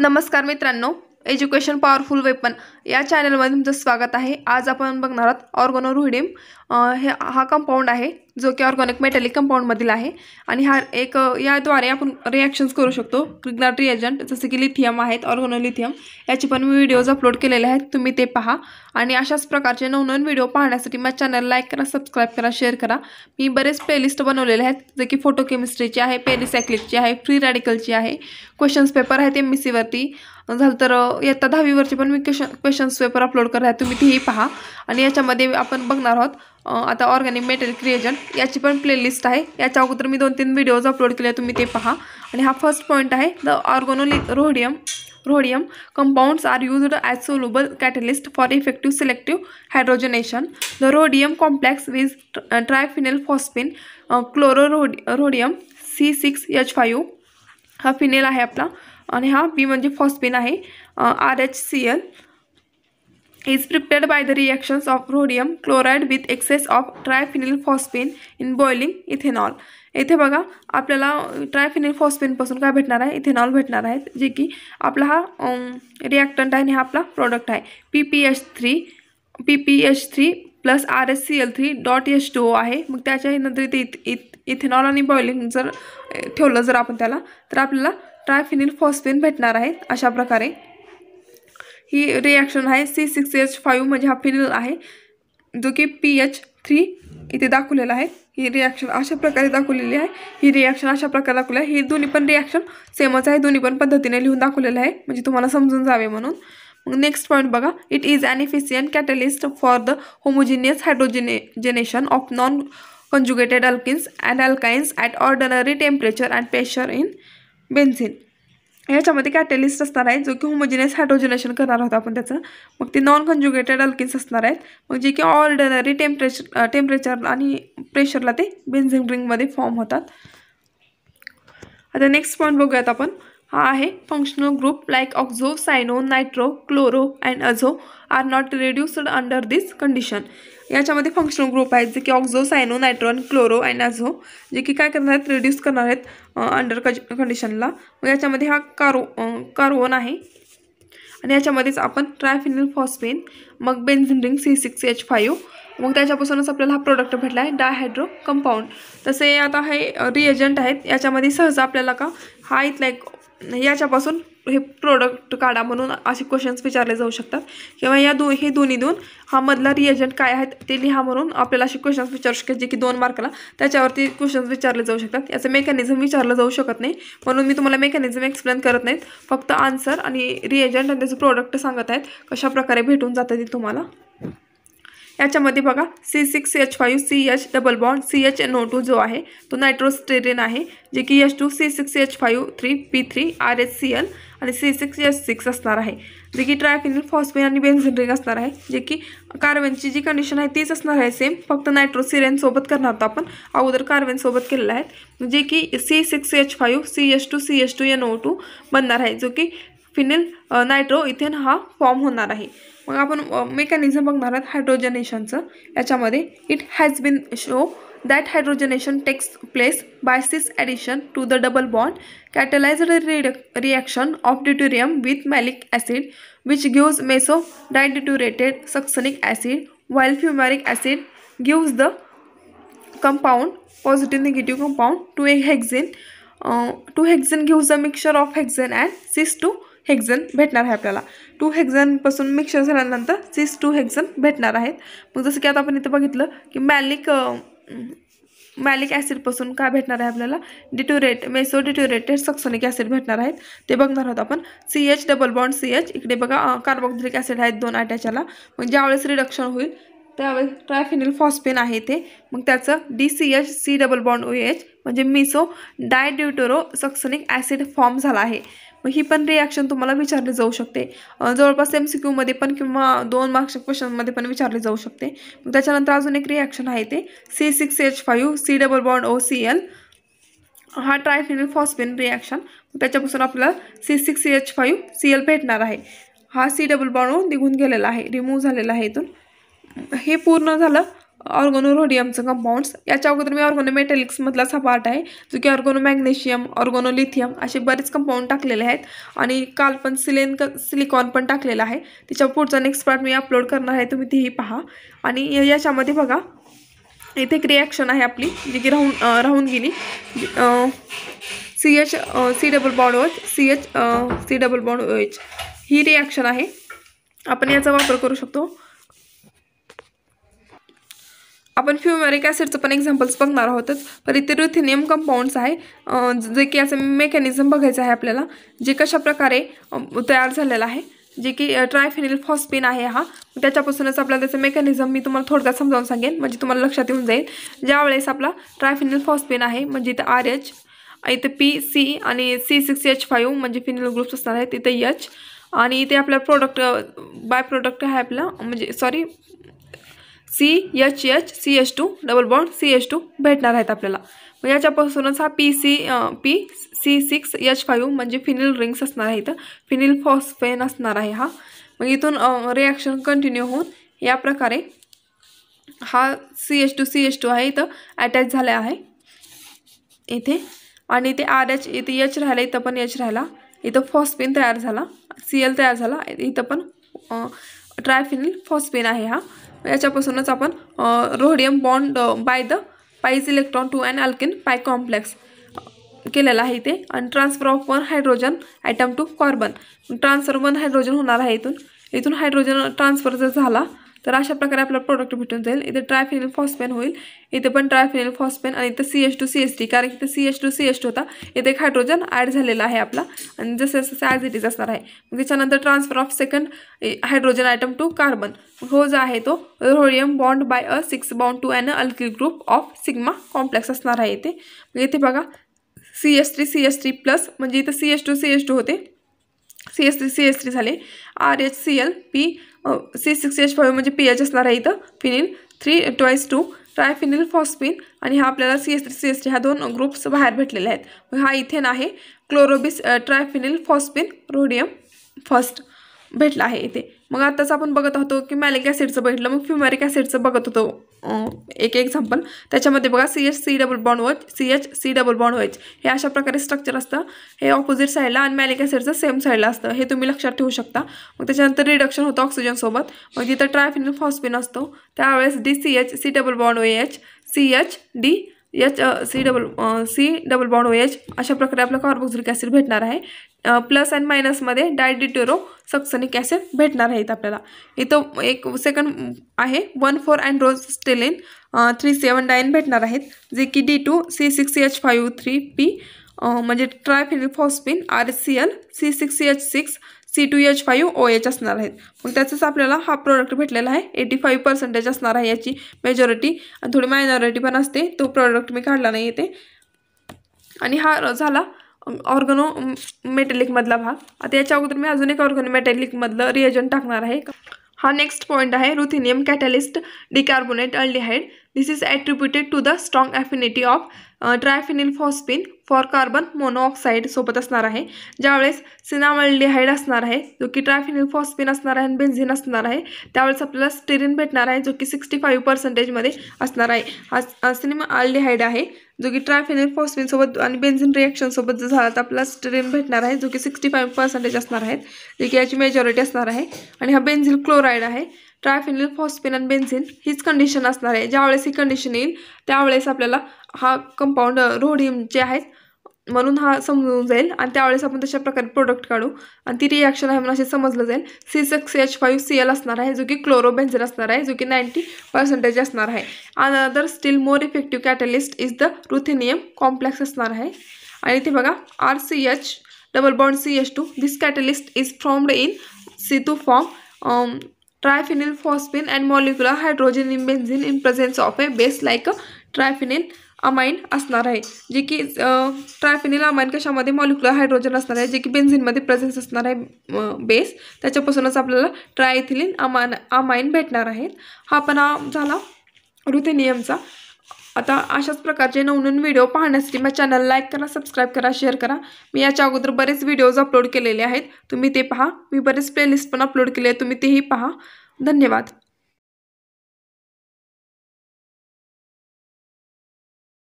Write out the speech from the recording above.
नमस्कार मित्रांनो education powerful weapon या चॅनलमध्ये तुमचं स्वागत आहे आज आपण बघणार आहोत ऑर्गोनो रुहिडिम हे हा कंपाऊंड आहे जो की ऑर्गॉनिक मेटॅलिक कंपाऊंडमधील आहे आणि हा एक याद्वारे आपण रिॲक्शन्स करू शकतो क्रिग्नाट रिएजंट जसे की लिथियम आहेत ऑर्गोनो लिथियम याचे पण मी व्हिडिओज अपलोड केलेले आहेत तुम्ही ते पहा आणि अशाच प्रकारचे नवनवीन व्हिडिओ पाहण्यासाठी माझ्या चॅनल लाईक करा सबस्क्राईब करा शेअर करा मी बरेच प्लेलिस्ट बनवलेले आहेत जे की फोटो केमिस्ट्रीची आहे पेरिसायक्लिकची आहे फ्री रॅडिकलची आहे क्वेश्चन्स पेपर आहेत एम बी सीवरती झालं तर इयत्ता दहावीवरचे पण मी क्वेश्चन क्वेश्चन्स पेपर अपलोड करत आहे तुम्ही तेही पहा आणि याच्यामध्ये आपण बघणार आहोत आता ऑर्गॅनिक मेटेरियल क्रिएजन याची पण प्लेलिस्ट आहे याच्या अगोदर मी दोन तीन व्हिडिओज अपलोड केले तुम्ही ते पहा आणि हा फर्स्ट पॉईंट आहे the organo rhodium rhodium compounds are used as soluble catalyst for effective selective hydrogenation the rhodium complex which triphenyl phosphine chloro rhod rhodium C six H five हा phenyl आहे आपला आणि हा बी म्हणजे phosphine आहे R H C L is prepared by the reactions of rhodium chloride with excess of triphenyl phosphine in boiling ethanol येथे बघा आपल्याला ट्रायफिनिल फॉस्पिनपासून काय भेटणार आहे इथेनॉल भेटणार आहे जे की आपला हा रिॲक्टंट आहे आणि हा आपला प्रोडक्ट आहे P P H three P P H three plus R S C L three dot H two O आहे मग त्याच्यानंतर इथे इथ इथेनॉल आणि बॉइलिंग जर ठेवलं जर आपण त्याला तर आपल्याला ट्रायफिनिल फॉस्फिन भेटणार आहेत अशा प्रकारे ही रिॲक्शन आहे सी सिक्स एच फाईव्ह म्हणजे हा फिनिल आहे जो की पी एच थ्री इथे दाखवलेला आहे ही रिॲक्शन अशा प्रकारे दाखवलेली आहे ही रिॲक्शन अशा प्रकारे दाखवली आहे ही दोन्ही पण रिॲक्शन सेमच आहे दोन्ही पण पद्धतीने लिहून दाखवलेलं आहे म्हणजे तुम्हाला समजून जावे म्हणून मग नेक्स्ट पॉईंट बघा it is an efficient catalyst for the homogeneous hydrogenation of non conjugated alkenes and alkynes at ordinary temperature and pressure in benzene याच्यामध्ये कॅटेलिस्ट असणार आहे जो की होमोजिनियस हायड्रोजिनेशन करणार होतो आपण त्याचं मग ते नॉन कंज्युगेटेड अल्किन्स असणार आहेत मग जे की ऑर्डनरी टेम्परेचर टेम्परेचर आणि प्रेशरला ते बेन्झिन ड्रिंकमध्ये फॉर्म होतात आता नेक्स्ट पॉईंट बघूयात आपण हा आहे functional group like oxo cyano nitro chloro and azo are not reduced under this condition याच्यामध्ये फंक्शनल ग्रुप आहेत जे की ऑक्झो सायनो नायट्रोन क्लोरो अँड अझो जे की काय करणार आहेत रिड्यूस करणार आहेत अंडर कज कंडिशनला मग याच्यामध्ये हा कारो कार्बन आहे आणि याच्यामध्येच आपण ट्रायफिनिल फॉस्फेन मग benzene ring C six H five मग त्याच्यापासूनच आपल्याला हा प्रोडक्ट भेटला आहे डायहायड्रो कंपाऊंड तसे आता हे रिएजंट आहेत याच्यामध्ये सहज आपल्याला का हा इथला एक याच्यापासून हे प्रोडक्ट काढा म्हणून असे क्वेश्चन्स विचारले जाऊ शकतात किंवा या दो हे दोन्ही दोन हा मधला रिएजंट काय आहेत ते लिहा म्हणून आपल्याला असे क्वेश्चन्स विचारू शकतात जे की दोन मार्कला त्याच्यावरती क्वेश्चन्स विचारले जाऊ शकतात याचं मेकॅनिझम विचारलं जाऊ शकत नाही म्हणून मी तुम्हाला मेकॅनिझम एक्सप्लेन करत नाहीत फक्त आन्सर आणि रिएजंट आणि त्याचं प्रोडक्ट सांगत आहेत कशाप्रकारे भेटून जातात ते तुम्हाला याच्यामध्ये बघा C six H five C H double bond C H N O two जो आहे तो नायट्रोस्टेरिन आहे जे की H two C six H five three P three R H C L आणि सी सिक्स एच सिक्स असणार आहे जे की ट्रायफिनिल फॉस्फेन आणि बेन्झिन रिंग असणार आहे जे की कार्बनची जी कंडिशन आहे तीच असणार आहे सेम फक्त नायट्रोसिरेनसोबत करणार होतो आपण अगोदर कार्बनसोबत केलेलं आहे जे की C six H five C H two C H two N O two बनणार आहे जो की फिनिल नायट्रो इथेन हा फॉर्म होणार आहे मग आपण मेकॅनिझम बघणार आहात हायड्रोजनेशनचं याच्यामध्ये it has been show that hydrogenation takes place by cis addition to the double bond rid reaction of deuterium with maleic acid which gives meso dideuterated succinic acid while fumaric acid gives the compound positive negative compound two A hexene two hexene gives a mixture of hexene and cis two hexane भेटणार आहे आपल्याला two हेक्झनपासून mixer झाल्यानंतर six two hexane भेटणार आहेत मग जसं की आता आपण इथं बघितलं की मॅलिक मॅलिक ॲसिडपासून काय भेटणार आहे आपल्याला डिट्युरेट मेसो डिट्युरेटेड सक्सोनिक ॲसिड भेटणार आहेत ते बघणार आहोत आपण C H double bond C H इकडे बघा कार्बोक्झिलिक ॲसिड आहेत दोन अटॅचाला मग ज्यावेळेस रिडक्शन होईल त्यावेळेस ट्रायफिनिल फॉस्पेन आहे ते मग त्याचं D C H C double bond O H म्हणजे मिसो डायड्युटोरो सक्सोनिक ॲसिड फॉर्म झाला आहे मग ही पण रिॲक्शन तुम्हाला विचारली जाऊ शकते जवळपास एम सी क्यूमध्ये पण किंवा दोन मार्क्सच्या क्वेश्चनमध्ये पण विचारली जाऊ शकते मग त्याच्यानंतर अजून एक रिॲक्शन आहे ते C six H five C double bond O C L हा ट्रायफिनिल फॉस्बिन रिॲक्शन त्याच्यापासून आपल्याला C six C H five C L भेटणार आहे हा सी डबल बॉन्ड निघून गेलेला आहे रिमूव्ह झालेला आहे इथून हे पूर्ण झालं ऑर्गोनो रोडियमचं कंपाऊंड्स याच्या अगोदर मी ऑर्गोनो मेटेलिक्समधला हा पार्ट आहे जो की ऑर्गोनो मॅग्नेशियम ऑर्गोनो लिथियम असे बरेच कंपाऊंड टाकलेले आहेत आणि काल पण सिलेन क सिलिकॉन पण टाकलेला आहे त्याच्या पुढचा नेक्स्ट पार्ट मी अपलोड करणार आहे तुम्ही तेही पहा आणि याच्यामध्ये बघा इथे एक रिॲक्शन आहे आपली जी की राहून राहून गेली C H C double bond O H C H C double bond O H ही रिॲक्शन आहे आपण याचा वापर करू शकतो आपण फ्युमॅरिक ॲसिडचं पण एक्झाम्पल्स बघणार आहोतच पण इथे रुथिनियम कंपाऊंड्स आहे जे की याचं मेकॅनिझम बघायचं आहे आपल्याला जे कशाप्रकारे तयार झालेलं आहे जे की ट्रायफेनिल फॉस्पिन आहे हा त्याच्यापासूनच आपल्याला त्याचं मेकॅनिझम मी तुम्हाला थोडक्यात समजावून सांगेन म्हणजे तुम्हाला लक्षात येऊन जाईल ज्यावेळेस आपला ट्रायफेनिल फॉस्पिन आहे म्हणजे इथं आर एच इथं पी सी आणि सी सिक्स एच फाईव्ह म्हणजे फिनिल ग्रुप्स असणार आहेत तिथे एच आणि इथे आपल्या प्रोडक्ट बाय प्रोडक्ट आहे आपला म्हणजे sorry C H H C H two double bond C H two भेटणार आहेत आपल्याला मग याच्यापासूनच हा P C P C six H five म्हणजे फिनिल रिंग्स असणार आहे इथं फिनिल फॉस्फेन असणार आहे हा मग इथून रिॲक्शन कंटिन्यू होऊन या प्रकारे हा C H two C H two आहे इथं अटॅच झाला आहे इथे आणि ते आर एच इथे यच राहिला इथं पण यच राहिला इथं फॉस्पिन तयार झाला सी एल तयार झाला इथं पण ट्रायफिनिल फॉस्पिन आहे हा याच्यापासूनच आपण rhodium bond by the pi's electron two and alkene pi complex केलेला आहे इथे आणि transfer of one hydrogen atom to carbon transfer one hydrogen होणार आहे इथून इथून हायड्रोजन ट्रान्सफर जर झाला तर अशा प्रकारे आपला प्रोडक्ट भेटून जाईल इथे ट्रायफिनिल फॉस्पेन होईल इथे पण ट्रायफिनिल फॉस्पेन आणि इथं C H two C S T कारण की इथं C H two C S two होता इथे एक हायड्रोजन ॲड झालेला आहे आपला आणि जसं जसं ॲज इट इज असणार आहे मग त्याच्यानंतर transfer of second hydrogen atom to carbon हो जो आहे तो rhodium bond by a six bond two and alkyl group of sigma complex असणार आहे इथे मग इथे बघा C S T C S T plus म्हणजे इथं C S two C S two होते C S T C S T झाले R H C L P C six H five म्हणजे पी एच असणार आहे इथं phenyl three twice two triphenyl phosphine आणि हा आपल्याला C S T C S T ह्या दोन ग्रुप्स बाहेर भेटलेले आहेत मग हा इथेन आहे क्लोरोबिस ट्रायफिनिल फॉस्पिन रोडियम फर्स्ट भेटला आहे इथे मग आताच आपण बघत होतो की मॅलिक ॲसिडचं बघितलं मग फ्युमॅरिक ॲसिडचं बघत होतो एक एक्झाम्पल त्याच्यामध्ये बघा C H C double bond वच C H C double bond वच हे अशा प्रकारे स्ट्रक्चर असतं हे ऑपोजिट साईडला आणि मॅलिक ॲसिडचं सेम साईडला असतं हे तुम्ही लक्षात ठेवू शकता मग त्याच्यानंतर रिडक्शन होतं ऑक्सिजनसोबत मग जिथं ट्रायफिनिल फॉस्पिन असतो त्यावेळेस D C H C double bond H C H D H C double C double bond O H अशा प्रकारे आपलं कार्बोक्झिलिक ॲसिड भेटणार आहे प्लस अँड मायनसमध्ये डायडिटेरो सक्सनिक ॲसिड भेटणार आहेत आपल्याला इथं एक सेकंड आहे वन फोर अँड रोज स्टेलिन थ्री सेवन डायन भेटणार आहेत जे की D two C six H five three P म्हणजे triphenyl phosphine R C L C six H six C two H five O H असणार आहेत मग त्याचाच आपल्याला हा प्रोडक्ट भेटलेला आहे एटी फाईव्ह पर्सेंटेज असणार आहे याची मेजॉरिटी आणि थोडी मायनॉरिटी पण असते तो प्रोडक्ट मी काढला नाही येते आणि हा झाला ऑर्गनो मेटेलिकमधला mm, भाग आता याच्या अगोदर मी अजून एक ऑर्गनो रिएजन रिएजंट टाकणार आहे हा नेक्स्ट पॉईंट आहे ruthenium catalyst decarbonate aldehyde this is attributed to the strong affinity of triphenyl phosphine for carbon monoxide सोबत असणार आहे ज्यावेळेस सिनामल्डिहाइड असणार आहे जो की ट्रायफिनिल फॉस्पिन असणार आहे आणि बेन्झिन असणार आहे त्यावेळेस आपल्याला स्टेरिन भेटणार आहे जो की सिक्स्टी फाईव्ह पर्सेंटेजमध्ये असणार आहे हा सिनेमा अल्डिहाईड आहे जो की ट्रायफेनिल सोबत आणि बेन्झिन रिॲक्शनसोबत जर झाला तर आपला स्ट्रेन भेटणार आहे जो की सिक्स्टी फाईव्ह पर्सेंटेज असणार आहेत जे की याची मेजॉरिटी असणार आहे आणि हा बेन्झिल क्लोराईड आहे ट्रायफेनिल फॉस्फिन आणि बेन्झिन हीच कंडिशन असणार आहे ज्यावेळेस ही कंडिशन येईल त्यावेळेस आपल्याला हा कंपाऊंड रोडियम जे आहेत म्हणून हा समजून जाईल आणि त्यावेळेस आपण तशा प्रकारे प्रोडक्ट काढू आणि ती रिॲक्शन आहे म्हणून असे समजलं जाईल C six H five C L असणार आहे जो की क्लोरोबेन्झेन असणार आहे जो की नाईन्टी पर्सेंटेज असणार आहे another still more effective catalyst is the ruthenium complex असणार आहे आणि ते बघा R C H double bond C H two this catalyst is formed in C two form triphenyl phosphine and molecular hydrogen in benzene in presence of a base like a triphenyl amine असणार आहे जे की triphenyl amine कशामध्ये molecular hydrogen असणार आहे जे की बेन्झिनमध्ये presence असणार आहे बेस त्याच्यापासूनच आपल्याला ट्रायथिलिन अमान अमाइन भेटणार आहेत हा पण झाला रुथेनियमचा आता अशाच प्रकारचे नवनवीन व्हिडिओ पाहण्यासाठी माझ्या चॅनल लाईक करा सबस्क्राईब करा शेअर करा मी याच्या अगोदर बरेच व्हिडिओज अपलोड केलेले आहेत तुम्ही ते पहा मी बरेच प्लेलिस्ट पण अपलोड केले आहे तुम्ही तेही पहा धन्यवाद